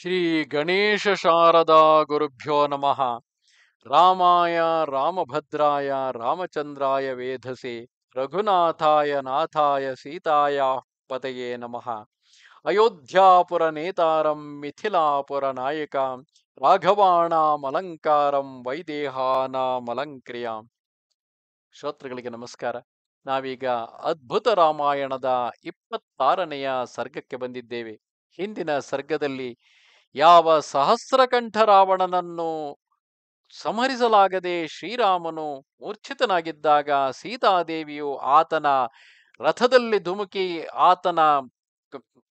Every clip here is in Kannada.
ಶ್ರೀ ಗಣೇಶ ಶಾರದಾ ಗುರುಭ್ಯೋ ನಮಃ ರಾಮಾಯ ರಾಮಭದ್ರಾಯ ರಾಮಚಂದ್ರಾಯ ವೇಧಸೆ ರಘುನಾಥಾಯ ನಾಥಾಯ ಸೀತಾಯ ಪತಯೇ ನಮಃ ಅಯೋಧ್ಯಾಪುರ ನೇತಾರಂ ಮಿಥಿಲಾಪುರ ನಾಯಕ ರಾಘವಾಣಾಮಲಂಕಾರಂ ವೈದೇಹಾನಾಮಲಂಕ್ರಿಯಾಂ ಶ್ರೋತೃಗಳಿಗೆ ನಮಸ್ಕಾರ ನಾವೀಗ ಅದ್ಭುತ ರಾಮಾಯಣದ ಇಪ್ಪತ್ತಾರನೆಯ ಸರ್ಗಕ್ಕೆ ಬಂದಿದ್ದೇವೆ ಹಿಂದಿನ ಸರ್ಗದಲ್ಲಿ ಯಾವ ಸಹಸ್ರಕಂಠ ರಾವಣನನ್ನು ಸಂಹರಿಸಲಾಗದೆ ಶ್ರೀರಾಮನು ಮೂರ್ಛಿತನಾಗಿದ್ದಾಗ ಸೀತಾದೇವಿಯು ಆತನ ರಥದಲ್ಲಿ ಧುಮುಕಿ ಆತನ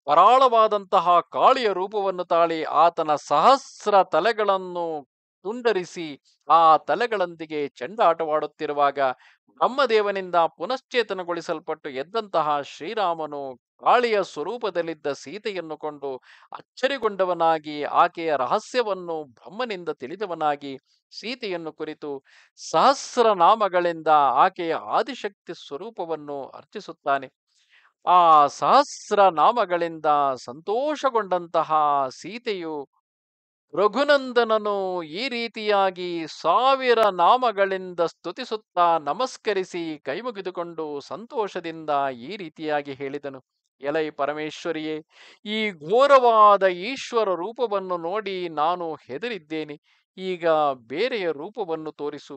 ಪರಾಳವಾದಂತಹ ಕಾಳಿಯ ರೂಪವನ್ನು ತಾಳಿ ಆತನ ಸಹಸ್ರ ತಲೆಗಳನ್ನು ತುಂಡರಿಸಿ ಆ ತಲೆಗಳೊಂದಿಗೆ ಚೆಂಡಾಟವಾಡುತ್ತಿರುವಾಗ ಬ್ರಹ್ಮದೇವನಿಂದ ಪುನಶ್ಚೇತನಗೊಳಿಸಲ್ಪಟ್ಟು ಎದ್ದಂತಹ ಶ್ರೀರಾಮನು ಕಾಳಿಯ ಸ್ವರೂಪದಲ್ಲಿದ್ದ ಸೀತೆಯನ್ನು ಕೊಂಡು ಅಚ್ಚರಿಗೊಂಡವನಾಗಿ ಆಕೆಯ ರಹಸ್ಯವನ್ನು ಬ್ರಹ್ಮನಿಂದ ತಿಳಿದವನಾಗಿ ಸೀತೆಯನ್ನು ಕುರಿತು ಸಹಸ್ರನಾಮಗಳಿಂದ ಆಕೆಯ ಆದಿಶಕ್ತಿ ಸ್ವರೂಪವನ್ನು ಅರ್ಚಿಸುತ್ತಾನೆ ಆ ಸಹಸ್ರನಾಮಗಳಿಂದ ಸಂತೋಷಗೊಂಡಂತಹ ಸೀತೆಯು ರಘುನಂದನನು ಈ ರೀತಿಯಾಗಿ ಸಾವಿರ ನಾಮಗಳಿಂದ ಸ್ತುತಿಸುತ್ತಾ ನಮಸ್ಕರಿಸಿ ಕೈಮುಗಿದುಕೊಂಡು ಸಂತೋಷದಿಂದ ಈ ರೀತಿಯಾಗಿ ಹೇಳಿದನು ಎಲೈ ಪರಮೇಶ್ವರಿಯೇ ಈ ಘೋರವಾದ ಈಶ್ವರ ರೂಪವನ್ನು ನೋಡಿ ನಾನು ಹೆದರಿದ್ದೇನೆ ಈಗ ಬೇರೆಯ ರೂಪವನ್ನು ತೋರಿಸು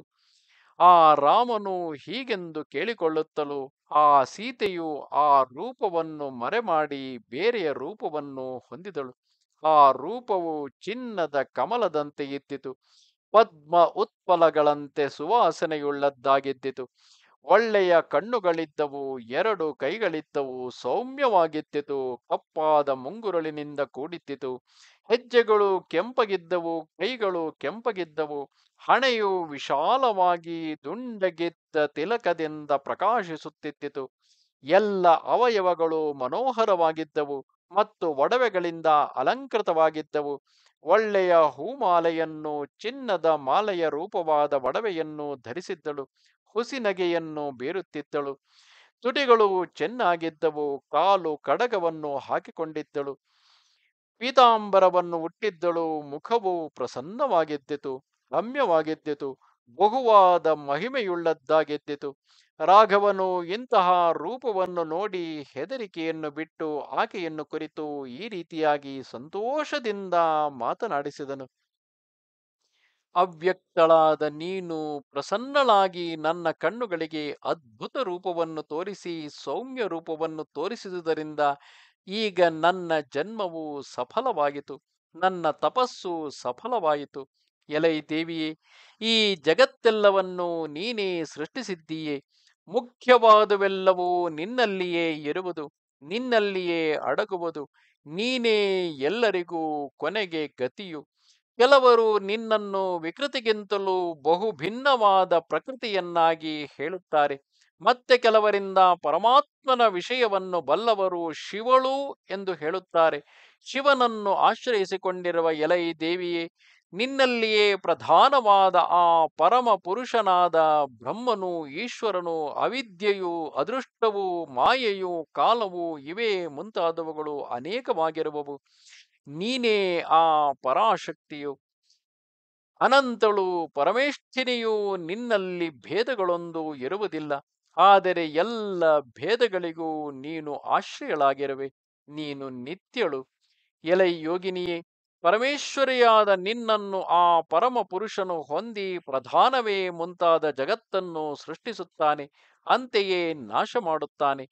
ಆ ರಾಮನು ಹೀಗೆಂದು ಕೇಳಿಕೊಳ್ಳುತ್ತಲು ಆ ಸೀತೆಯು ಆ ರೂಪವನ್ನು ಮರೆಮಾಡಿ ಬೇರೆಯ ರೂಪವನ್ನು ಹೊಂದಿದಳು ಆ ರೂಪವು ಚಿನ್ನದ ಕಮಲದಂತೆ ಇದ್ದಿತು ಪದ್ಮ ಉತ್ಪಲಗಳಂತೆ ಸುವಾಸನೆಯುಳ್ಳದ್ದಾಗಿದ್ದಿತು ಒಳ್ಳೆಯ ಕಣ್ಣುಗಳಿದ್ದವು ಎರಡು ಕೈಗಳಿದ್ದವು ಸೌಮ್ಯವಾಗಿತ್ತಿತು ಕಪ್ಪಾದ ಮುಂಗುರಳಿನಿಂದ ಕೂಡಿತ್ತಿತು ಹೆಜ್ಜೆಗಳು ಕೆಂಪಗಿದ್ದವು ಕೈಗಳು ಕೆಂಪಗಿದ್ದವು ಹಣೆಯು ವಿಶಾಲವಾಗಿ ದುಂಡಗಿದ್ದ ತಿಲಕದಿಂದ ಪ್ರಕಾಶಿಸುತ್ತಿತ್ತಿತು ಎಲ್ಲ ಅವಯವಗಳು ಮನೋಹರವಾಗಿದ್ದವು ಮತ್ತು ಒಡವೆಗಳಿಂದ ಅಲಂಕೃತವಾಗಿದ್ದವು ಒಳ್ಳೆಯ ಹೂಮಾಲೆಯನ್ನು ಚಿನ್ನದ ಮಾಲೆಯ ರೂಪವಾದ ಒಡವೆಯನ್ನು ಧರಿಸಿದ್ದಳು ಹುಸಿನಗೆಯನ್ನು ಬೀರುತ್ತಿದ್ದಳು ತುಟಿಗಳು ಚೆನ್ನಾಗಿದ್ದವು ಕಾಲು ಕಡಗವನ್ನು ಹಾಕಿಕೊಂಡಿದ್ದಳು ಪೀತಾಂಬರವನ್ನು ಹುಟ್ಟಿದ್ದಳು ಮುಖವು ಪ್ರಸನ್ನವಾಗಿದ್ದಿತು ರಮ್ಯವಾಗಿದ್ದಿತು ಬಹುವಾದ ಮಹಿಮೆಯುಳ್ಳದ್ದಾಗೆದ್ದಿತು ರಾಘವನು ಇಂತಹ ರೂಪವನ್ನು ನೋಡಿ ಹೆದರಿಕೆಯನ್ನು ಬಿಟ್ಟು ಆಕೆಯನ್ನು ಕುರಿತು ಈ ರೀತಿಯಾಗಿ ಸಂತೋಷದಿಂದ ಮಾತನಾಡಿಸಿದನು ಅವ್ಯಕ್ತಳಾದ ನೀನು ಪ್ರಸನ್ನಳಾಗಿ ನನ್ನ ಕಣ್ಣುಗಳಿಗೆ ಅದ್ಭುತ ರೂಪವನ್ನು ತೋರಿಸಿ ಸೌಮ್ಯ ರೂಪವನ್ನು ತೋರಿಸಿದುದರಿಂದ ಈಗ ನನ್ನ ಜನ್ಮವು ಸಫಲವಾಯಿತು ನನ್ನ ತಪಸ್ಸು ಸಫಲವಾಯಿತು ಎಲೈ ದೇವಿಯೇ ಈ ಜಗತ್ತೆಲ್ಲವನ್ನೂ ನೀನೇ ಸೃಷ್ಟಿಸಿದ್ದೀಯೇ ಮುಖ್ಯವಾದುವೆಲ್ಲವೂ ನಿನ್ನಲ್ಲಿಯೇ ಇರುವುದು ನಿನ್ನಲ್ಲಿಯೇ ಅಡಗುವುದು ನೀನೇ ಎಲ್ಲರಿಗೂ ಕೊನೆಗೆ ಗತಿಯು ಕೆಲವರು ನಿನ್ನನ್ನು ವಿಕೃತಿಗಿಂತಲೂ ಬಹು ಭಿನ್ನವಾದ ಪ್ರಕೃತಿಯನ್ನಾಗಿ ಹೇಳುತ್ತಾರೆ ಮತ್ತೆ ಕೆಲವರಿಂದ ಪರಮಾತ್ಮನ ವಿಷಯವನ್ನು ಬಲ್ಲವರು ಶಿವಳು ಎಂದು ಹೇಳುತ್ತಾರೆ ಶಿವನನ್ನು ಆಶ್ರಯಿಸಿಕೊಂಡಿರುವ ಎಲೈ ದೇವಿಯೇ ನಿನ್ನಲ್ಲಿಯೇ ಪ್ರಧಾನವಾದ ಆ ಪರಮ ಪುರುಷನಾದ ಬ್ರಹ್ಮನು ಈಶ್ವರನು ಅವಿದ್ಯೆಯು ಅದೃಷ್ಟವು ಮಾಯೆಯು ಕಾಲವು ಇವೇ ಮುಂತಾದವುಗಳು ಅನೇಕವಾಗಿರುವವು ನೀನೇ ಆ ಪರಾಶಕ್ತಿಯು ಅನಂತಳು ಪರಮೇಶ್ವರಿಯು ನಿನ್ನಲ್ಲಿ ಭೇದಗಳೊಂದು ಇರುವುದಿಲ್ಲ ಆದರೆ ಎಲ್ಲ ಭೇದಗಳಿಗೂ ನೀನು ಆಶ್ರಯಳಾಗಿರುವೆ ನೀನು ನಿತ್ಯಳು ಎಲೈ ಯೋಗಿನಿಯೇ ಪರಮೇಶ್ವರಿಯಾದ ನಿನ್ನನ್ನು ಆ ಪರಮ ಪುರುಷನು ಹೊಂದಿ ಪ್ರಧಾನವೇ ಮುಂತಾದ ಜಗತ್ತನ್ನು ಸೃಷ್ಟಿಸುತ್ತಾನೆ ಅಂತೆಯೇ ನಾಶ ಮಾಡುತ್ತಾನೆ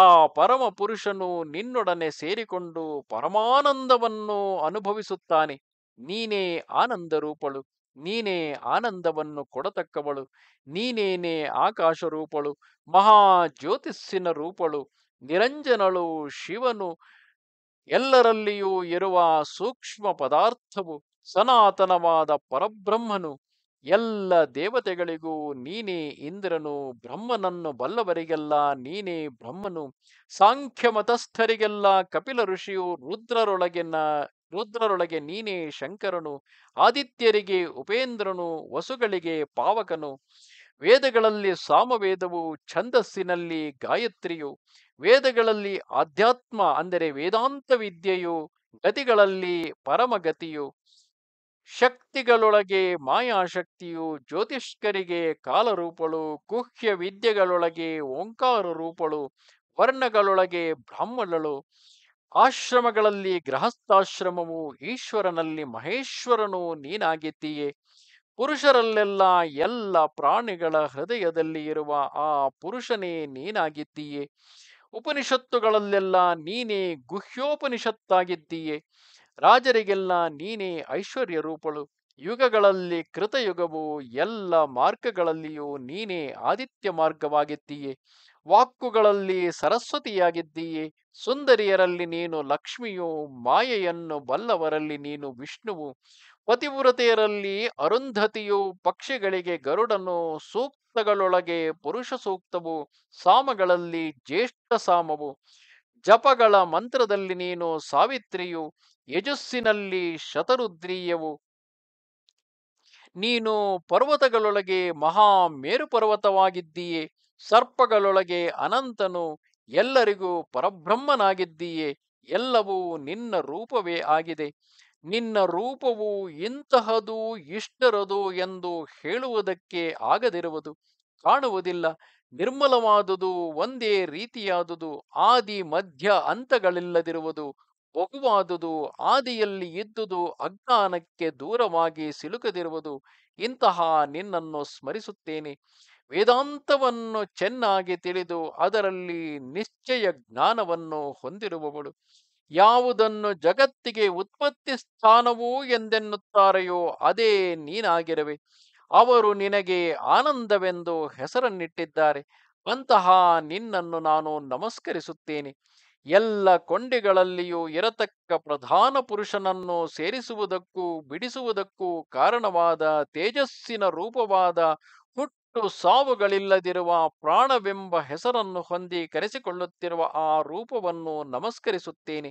ಆ ಪರಮ ಪುರುಷನು ನಿನ್ನೊಡನೆ ಸೇರಿಕೊಂಡು ಪರಮಾನಂದವನ್ನು ಅನುಭವಿಸುತ್ತಾನೆ ನೀನೇ ಆನಂದ ರೂಪಳು ನೀನೇ ಆನಂದವನ್ನು ಕೊಡತಕ್ಕವಳು ನೀನೇನೇ ಆಕಾಶ ರೂಪಳು ಮಹಾ ಜ್ಯೋತಿಸ್ಸಿನ ರೂಪಳು ನಿರಂಜನಳು ಶಿವನು ಎಲ್ಲರಲ್ಲಿಯೂ ಇರುವ ಸೂಕ್ಷ್ಮ ಪದಾರ್ಥವು ಸನಾತನವಾದ ಪರಬ್ರಹ್ಮನು ಎಲ್ಲ ದೇವತೆಗಳಿಗೂ ನೀನೇ ಇಂದ್ರನು ಬ್ರಹ್ಮನನ್ನು ಬಲ್ಲವರಿಗೆಲ್ಲ ನೀನೇ ಬ್ರಹ್ಮನು ಸಾಂಖ್ಯ ಮತಸ್ಥರಿಗೆಲ್ಲ ಕಪಿಲ ಋಷಿಯು ರುದ್ರರೊಳಗಿನ ರುದ್ರರೊಳಗೆ ನೀನೇ ಶಂಕರನು ಆದಿತ್ಯರಿಗೆ ಉಪೇಂದ್ರನು ವಸುಗಳಿಗೆ ಪಾವಕನು ವೇದಗಳಲ್ಲಿ ಸಾಮವೇದವು ಛಂದಸ್ಸಿನಲ್ಲಿ ಗಾಯತ್ರಿಯು ವೇದಗಳಲ್ಲಿ ಆಧ್ಯಾತ್ಮ ಅಂದರೆ ವೇದಾಂತ ವಿದ್ಯೆಯು ಗತಿಗಳಲ್ಲಿ ಪರಮಗತಿಯು ಶಕ್ತಿಗಳೊಳಗೆ ಮಾಯಾಶಕ್ತಿಯು ಜ್ಯೋತಿಷ್ಕರಿಗೆ ಕಾಲರೂಪಳು ಕುಹ್ಯ ವಿದ್ಯೆಗಳೊಳಗೆ ಓಂಕಾರ ರೂಪಳು ವರ್ಣಗಳೊಳಗೆ ಬ್ರಾಹ್ಮಣಳು ಆಶ್ರಮಗಳಲ್ಲಿ ಗೃಹಸ್ಥಾಶ್ರಮವು ಈಶ್ವರನಲ್ಲಿ ಮಹೇಶ್ವರನು ನೀನಾಗಿದ್ದೀಯೆ ಪುರುಷರಲ್ಲೆಲ್ಲ ಎಲ್ಲ ಪ್ರಾಣಿಗಳ ಹೃದಯದಲ್ಲಿ ಇರುವ ಆ ಪುರುಷನೇ ನೀನಾಗಿದ್ದೀಯೆ ಉಪನಿಷತ್ತುಗಳಲ್ಲೆಲ್ಲ ನೀನೇ ಗುಹ್ಯೋಪನಿಷತ್ತಾಗಿದ್ದೀಯೆ ರಾಜರಿಗೆಲ್ಲ ನೀನೇ ಐಶ್ವರ್ಯ ರೂಪಳು ಯುಗಗಳಲ್ಲಿ ಕೃತಯುಗವು ಎಲ್ಲ ಮಾರ್ಗಗಳಲ್ಲಿಯೂ ನೀನೇ ಆದಿತ್ಯ ಮಾರ್ಗವಾಗಿದ್ದೀಯೆ ವಾಕ್ಕುಗಳಲ್ಲಿ ಸರಸ್ವತಿಯಾಗಿದ್ದೀಯೆ ಸುಂದರಿಯರಲ್ಲಿ ನೀನು ಲಕ್ಷ್ಮಿಯು ಮಾಯೆಯನ್ನು ಬಲ್ಲವರಲ್ಲಿ ನೀನು ವಿಷ್ಣುವು ಪತಿವ್ರತೆಯರಲ್ಲಿ ಅರುಂಧತಿಯು ಪಕ್ಷಿಗಳಿಗೆ ಗರುಡನು ಸೂಕ್ತಗಳೊಳಗೆ ಪುರುಷ ಸೂಕ್ತವು ಸಾಮಗಳಲ್ಲಿ ಜ್ಯೇಷ್ಠ ಸಾಮವು ಜಪಗಳ ಮಂತ್ರದಲ್ಲಿ ನೀನು ಸಾವಿತ್ರಿಯು ಯಜಸ್ಸಿನಲ್ಲಿ ಶತರುದ್ರೀಯವು ನೀನು ಪರ್ವತಗಳೊಳಗೆ ಮಹಾ ಮೇರು ಪರ್ವತವಾಗಿದ್ದೀಯೆ ಸರ್ಪಗಳೊಳಗೆ ಅನಂತನು ಎಲ್ಲರಿಗೂ ಪರಬ್ರಹ್ಮನಾಗಿದ್ದೀಯೆ ಎಲ್ಲವೂ ನಿನ್ನ ರೂಪವೇ ಆಗಿದೆ ನಿನ್ನ ರೂಪವು ಇಂತಹದು ಇಷ್ಟರದು ಎಂದು ಹೇಳುವುದಕ್ಕೆ ಆಗದಿರುವುದು ಕಾಣುವುದಿಲ್ಲ ನಿರ್ಮಲವಾದುದು ಒಂದೇ ರೀತಿಯಾದುದು ಆದಿ ಮಧ್ಯ ಅಂತಗಳಿಲ್ಲದಿರುವುದು ಒಗುವಾದುದು ಆದಿಯಲ್ಲಿ ಇದ್ದುದು ಅಜ್ಞಾನಕ್ಕೆ ದೂರವಾಗಿ ಸಿಲುಕದಿರುವುದು ಇಂತಹ ನಿನ್ನನ್ನು ಸ್ಮರಿಸುತ್ತೇನೆ ವೇದಾಂತವನ್ನು ಚೆನ್ನಾಗಿ ತಿಳಿದು ಅದರಲ್ಲಿ ನಿಶ್ಚಯ ಜ್ಞಾನವನ್ನು ಹೊಂದಿರುವವಳು ಯಾವುದನ್ನು ಜಗತ್ತಿಗೆ ಉತ್ಪತ್ತಿ ಸ್ಥಾನವು ಎಂದೆನ್ನುತ್ತಾರೆಯೋ ಅದೇ ನೀನಾಗಿರುವೆ ಅವರು ನಿನಗೆ ಆನಂದವೆಂದು ಹೆಸರನ್ನಿಟ್ಟಿದ್ದಾರೆ ಅಂತಹ ನಿನ್ನನ್ನು ನಾನು ನಮಸ್ಕರಿಸುತ್ತೇನೆ ಎಲ್ಲ ಕೊಂಡಿಗಳಲ್ಲಿಯೂ ಇರತಕ್ಕ ಪ್ರಧಾನ ಪುರುಷನನ್ನು ಸೇರಿಸುವುದಕ್ಕೂ ಬಿಡಿಸುವುದಕ್ಕೂ ಕಾರಣವಾದ ತೇಜಸ್ಸಿನ ರೂಪವಾದ ಸಾವುಗಳಿಲ್ಲದಿರುವ ಪ್ರಾಣವೆಂಬ ಹೆಸರನ್ನು ಹೊಂದಿ ಕರೆಸಿಕೊಳ್ಳುತ್ತಿರುವ ಆ ರೂಪವನ್ನು ನಮಸ್ಕರಿಸುತ್ತೇನೆ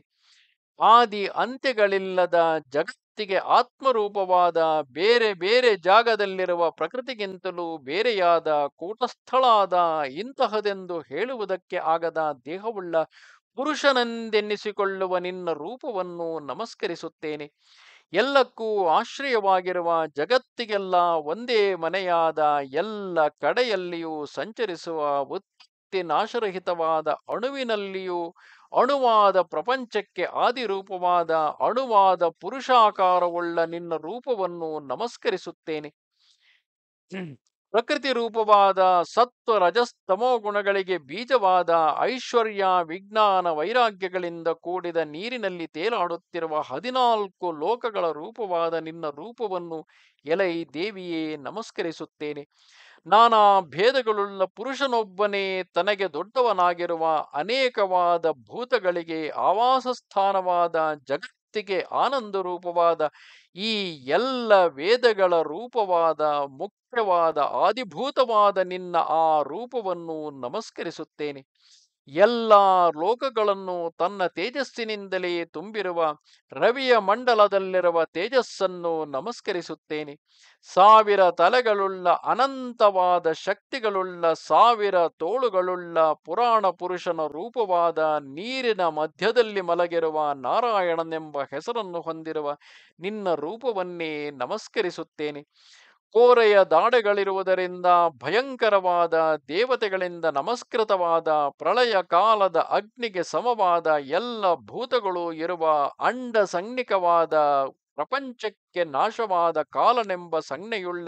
ಆದಿ ಅಂತ್ಯಗಳಿಲ್ಲದ ಜಗತ್ತಿಗೆ ಆತ್ಮರೂಪವಾದ ಬೇರೆ ಬೇರೆ ಜಾಗದಲ್ಲಿರುವ ಪ್ರಕೃತಿಗಿಂತಲೂ ಬೇರೆಯಾದ ಕೂಟಸ್ಥಳಾದ ಇಂತಹದೆಂದು ಹೇಳುವುದಕ್ಕೆ ಆಗದ ದೇಹವುಳ್ಳ ಪುರುಷನೆಂದೆನ್ನಿಸಿಕೊಳ್ಳುವ ನಿನ್ನ ರೂಪವನ್ನು ನಮಸ್ಕರಿಸುತ್ತೇನೆ ಎಲ್ಲಕ್ಕೂ ಆಶ್ರಯವಾಗಿರುವ ಜಗತ್ತಿಗೆಲ್ಲ ಒಂದೇ ಮನೆಯಾದ ಎಲ್ಲ ಕಡೆಯಲ್ಲಿಯೂ ಸಂಚರಿಸುವ ಉತ್ತಿನಾಶರಹಿತವಾದ ನಾಶರಹಿತವಾದ ಅಣುವಿನಲ್ಲಿಯೂ ಅಣುವಾದ ಪ್ರಪಂಚಕ್ಕೆ ಆದಿರೂಪವಾದ ಅಣುವಾದ ಪುರುಷಾಕಾರವುಳ್ಳ ನಿನ್ನ ರೂಪವನ್ನು ನಮಸ್ಕರಿಸುತ್ತೇನೆ ಪ್ರಕೃತಿ ರೂಪವಾದ ಸತ್ವ ರಜಸ್ತಮೋ ಗುಣಗಳಿಗೆ ಬೀಜವಾದ ಐಶ್ವರ್ಯ ವಿಜ್ಞಾನ ವೈರಾಗ್ಯಗಳಿಂದ ಕೂಡಿದ ನೀರಿನಲ್ಲಿ ತೇಲಾಡುತ್ತಿರುವ ಹದಿನಾಲ್ಕು ಲೋಕಗಳ ರೂಪವಾದ ನಿನ್ನ ರೂಪವನ್ನು ಎಲೈ ದೇವಿಯೇ ನಮಸ್ಕರಿಸುತ್ತೇನೆ ನಾನಾ ಭೇದಗಳುಳ್ಳ ಪುರುಷನೊಬ್ಬನೇ ತನಗೆ ದೊಡ್ಡವನಾಗಿರುವ ಅನೇಕವಾದ ಭೂತಗಳಿಗೆ ಆವಾಸ ಸ್ಥಾನವಾದ ಜಗತ್ತಿಗೆ ಆನಂದ ರೂಪವಾದ ಈ ಎಲ್ಲ ವೇದಗಳ ರೂಪವಾದ ಮುಖ್ಯವಾದ ಆದಿಭೂತವಾದ ನಿನ್ನ ಆ ರೂಪವನ್ನು ನಮಸ್ಕರಿಸುತ್ತೇನೆ ಎಲ್ಲ ಲೋಕಗಳನ್ನು ತನ್ನ ತೇಜಸ್ಸಿನಿಂದಲೇ ತುಂಬಿರುವ ರವಿಯ ಮಂಡಲದಲ್ಲಿರುವ ತೇಜಸ್ಸನ್ನು ನಮಸ್ಕರಿಸುತ್ತೇನೆ ಸಾವಿರ ತಲೆಗಳುಳ್ಳ ಅನಂತವಾದ ಶಕ್ತಿಗಳುಳ್ಳ ಸಾವಿರ ತೋಳುಗಳುಳ್ಳ ಪುರಾಣ ಪುರುಷನ ರೂಪವಾದ ನೀರಿನ ಮಧ್ಯದಲ್ಲಿ ಮಲಗಿರುವ ನಾರಾಯಣನೆಂಬ ಹೆಸರನ್ನು ಹೊಂದಿರುವ ನಿನ್ನ ರೂಪವನ್ನೇ ನಮಸ್ಕರಿಸುತ್ತೇನೆ ಕೋರೆಯ ದಾಡೆಗಳಿರುವುದರಿಂದ ಭಯಂಕರವಾದ ದೇವತೆಗಳಿಂದ ನಮಸ್ಕೃತವಾದ ಪ್ರಳಯ ಕಾಲದ ಅಗ್ನಿಗೆ ಸಮವಾದ ಎಲ್ಲ ಭೂತಗಳು ಇರುವ ಅಂಡ ಸಂಜ್ಞಿಕವಾದ ಪ್ರಪಂಚಕ್ಕೆ ನಾಶವಾದ ಕಾಲನೆಂಬ ಸಂಜ್ಞೆಯುಳ್ಳ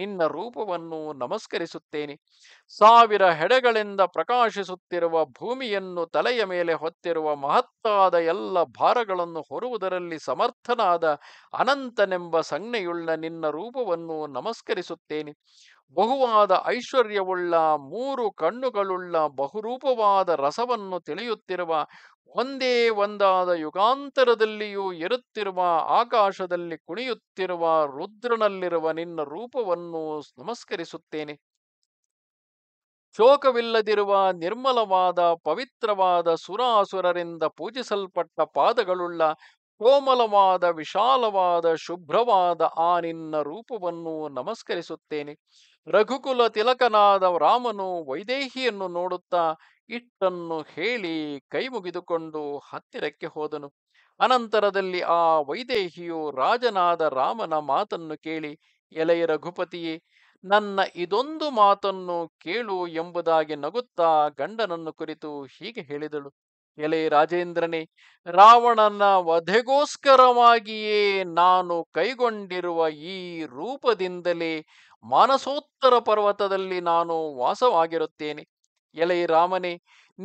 ನಿನ್ನ ರೂಪವನ್ನು ನಮಸ್ಕರಿಸುತ್ತೇನೆ ಸಾವಿರ ಹೆಡೆಗಳಿಂದ ಪ್ರಕಾಶಿಸುತ್ತಿರುವ ಭೂಮಿಯನ್ನು ತಲೆಯ ಮೇಲೆ ಹೊತ್ತಿರುವ ಮಹತ್ತಾದ ಎಲ್ಲ ಭಾರಗಳನ್ನು ಹೊರುವುದರಲ್ಲಿ ಸಮರ್ಥನಾದ ಅನಂತನೆಂಬ ಸಂಜ್ಞೆಯುಳ್ಳ ನಿನ್ನ ರೂಪವನ್ನು ನಮಸ್ಕರಿಸುತ್ತೇನೆ ಬಹುವಾದ ಐಶ್ವರ್ಯವುಳ್ಳ ಮೂರು ಕಣ್ಣುಗಳುಳ್ಳ ಬಹುರೂಪವಾದ ರಸವನ್ನು ತಿಳಿಯುತ್ತಿರುವ ಒಂದೇ ಒಂದಾದ ಯುಗಾಂತರದಲ್ಲಿಯೂ ಇರುತ್ತಿರುವ ಆಕಾಶದಲ್ಲಿ ಕುಣಿಯುತ್ತಿರುವ ರುದ್ರನಲ್ಲಿರುವ ನಿನ್ನ ರೂಪವನ್ನು ನಮಸ್ಕರಿಸುತ್ತೇನೆ ಶೋಕವಿಲ್ಲದಿರುವ ನಿರ್ಮಲವಾದ ಪವಿತ್ರವಾದ ಸುರಾಸುರರಿಂದ ಪೂಜಿಸಲ್ಪಟ್ಟ ಪಾದಗಳುಳ್ಳ ಕೋಮಲವಾದ ವಿಶಾಲವಾದ ಶುಭ್ರವಾದ ಆ ನಿನ್ನ ರೂಪವನ್ನು ನಮಸ್ಕರಿಸುತ್ತೇನೆ ರಘುಕುಲ ತಿಲಕನಾದ ರಾಮನು ವೈದೇಹಿಯನ್ನು ನೋಡುತ್ತಾ ಇಟ್ಟನ್ನು ಹೇಳಿ ಕೈ ಮುಗಿದುಕೊಂಡು ಹತ್ತಿರಕ್ಕೆ ಹೋದನು ಅನಂತರದಲ್ಲಿ ಆ ವೈದೇಹಿಯು ರಾಜನಾದ ರಾಮನ ಮಾತನ್ನು ಕೇಳಿ ಎಲೆಯ ರಘುಪತಿಯೇ ನನ್ನ ಇದೊಂದು ಮಾತನ್ನು ಕೇಳು ಎಂಬುದಾಗಿ ನಗುತ್ತಾ ಗಂಡನನ್ನು ಕುರಿತು ಹೀಗೆ ಹೇಳಿದಳು ಎಲೆ ರಾಜೇಂದ್ರನೇ ರಾವಣನ ವಧೆಗೋಸ್ಕರವಾಗಿಯೇ ನಾನು ಕೈಗೊಂಡಿರುವ ಈ ರೂಪದಿಂದಲೇ ಮಾನಸೋತ್ತರ ಪರ್ವತದಲ್ಲಿ ನಾನು ವಾಸವಾಗಿರುತ್ತೇನೆ ಎಲೈರಾಮನೇ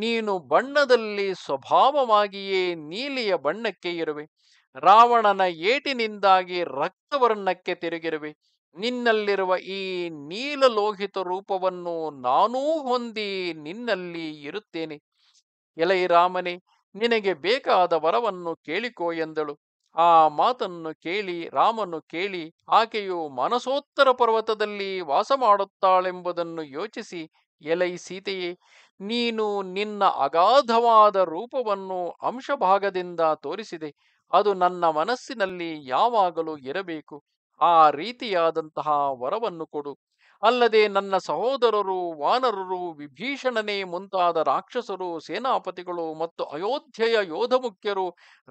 ನೀನು ಬಣ್ಣದಲ್ಲಿ ಸ್ವಭಾವವಾಗಿಯೇ ನೀಲಿಯ ಬಣ್ಣಕ್ಕೆ ಇರುವೆ ರಾವಣನ ಏಟಿನಿಂದಾಗಿ ರಕ್ತವರ್ಣಕ್ಕೆ ತಿರುಗಿರುವೆ ನಿನ್ನಲ್ಲಿರುವ ಈ ನೀಲಲೋಹಿತ ರೂಪವನ್ನು ನಾನೂ ಹೊಂದಿ ನಿನ್ನಲ್ಲಿ ಇರುತ್ತೇನೆ ಎಲೈ ನಿನಗೆ ಬೇಕಾದ ವರವನ್ನು ಕೇಳಿಕೋ ಎಂದಳು ಆ ಮಾತನ್ನು ಕೇಳಿ ರಾಮನು ಕೇಳಿ ಆಕೆಯು ಮನಸೋತ್ತರ ಪರ್ವತದಲ್ಲಿ ವಾಸ ಮಾಡುತ್ತಾಳೆಂಬುದನ್ನು ಯೋಚಿಸಿ ಎಲೈ ಸೀತೆಯೇ ನೀನು ನಿನ್ನ ಅಗಾಧವಾದ ರೂಪವನ್ನು ಅಂಶಭಾಗದಿಂದ ತೋರಿಸಿದೆ ಅದು ನನ್ನ ಮನಸ್ಸಿನಲ್ಲಿ ಯಾವಾಗಲೂ ಇರಬೇಕು ಆ ರೀತಿಯಾದಂತಹ ವರವನ್ನು ಕೊಡು ಅಲ್ಲದೆ ನನ್ನ ಸಹೋದರರು ವಾನರರು ವಿಭೀಷಣನೇ ಮುಂತಾದ ರಾಕ್ಷಸರು ಸೇನಾಪತಿಗಳು ಮತ್ತು ಅಯೋಧ್ಯೆಯ ಯೋಧ ಮುಖ್ಯರು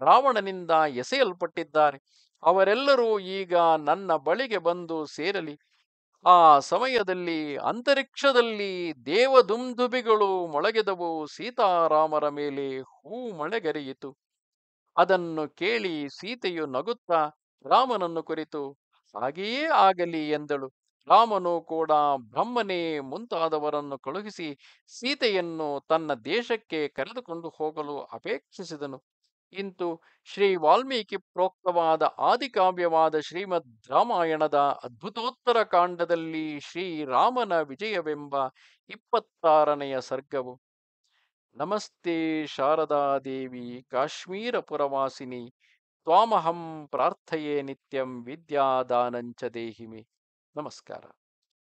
ರಾವಣನಿಂದ ಎಸೆಯಲ್ಪಟ್ಟಿದ್ದಾರೆ ಅವರೆಲ್ಲರೂ ಈಗ ನನ್ನ ಬಳಿಗೆ ಬಂದು ಸೇರಲಿ ಆ ಸಮಯದಲ್ಲಿ ಅಂತರಿಕ್ಷದಲ್ಲಿ ದೇವದುಂದುಬಿಗಳು ಮೊಳಗೆದವು ಸೀತಾರಾಮರ ಮೇಲೆ ಹೂ ಮಳೆಗರೆಯಿತು ಅದನ್ನು ಕೇಳಿ ಸೀತೆಯು ನಗುತ್ತಾ ರಾಮನನ್ನು ಕುರಿತು ಹಾಗೆಯೇ ಆಗಲಿ ಎಂದಳು ರಾಮನು ಕೂಡ ಬ್ರಹ್ಮನೇ ಮುಂತಾದವರನ್ನು ಕಳುಹಿಸಿ ಸೀತೆಯನ್ನು ತನ್ನ ದೇಶಕ್ಕೆ ಕರೆದುಕೊಂಡು ಹೋಗಲು ಅಪೇಕ್ಷಿಸಿದನು ಇಂತು ಶ್ರೀ ವಾಲ್ಮೀಕಿ ಪ್ರೋಕ್ತವಾದ ಆದಿಕಾವ್ಯವಾದ ಶ್ರೀಮದ್ ರಾಮಾಯಣದ ಅದ್ಭುತೋತ್ತರ ಕಾಂಡದಲ್ಲಿ ಶ್ರೀರಾಮನ ವಿಜಯವೆಂಬ ಇಪ್ಪತ್ತಾರನೆಯ ಸರ್ಗವು ನಮಸ್ತೆ ಶಾರದಾದೇವಿ ಕಾಶ್ಮೀರ ಪುರವಾಸಿನಿ ತ್ವಾಮಹಂ ಪ್ರಾರ್ಥೆಯೇ ನಿತ್ಯಂ ವಿದ್ಯಾದಾನಂಚ ದೇಹಿಮಿ ನಮಸ್ಕಾರ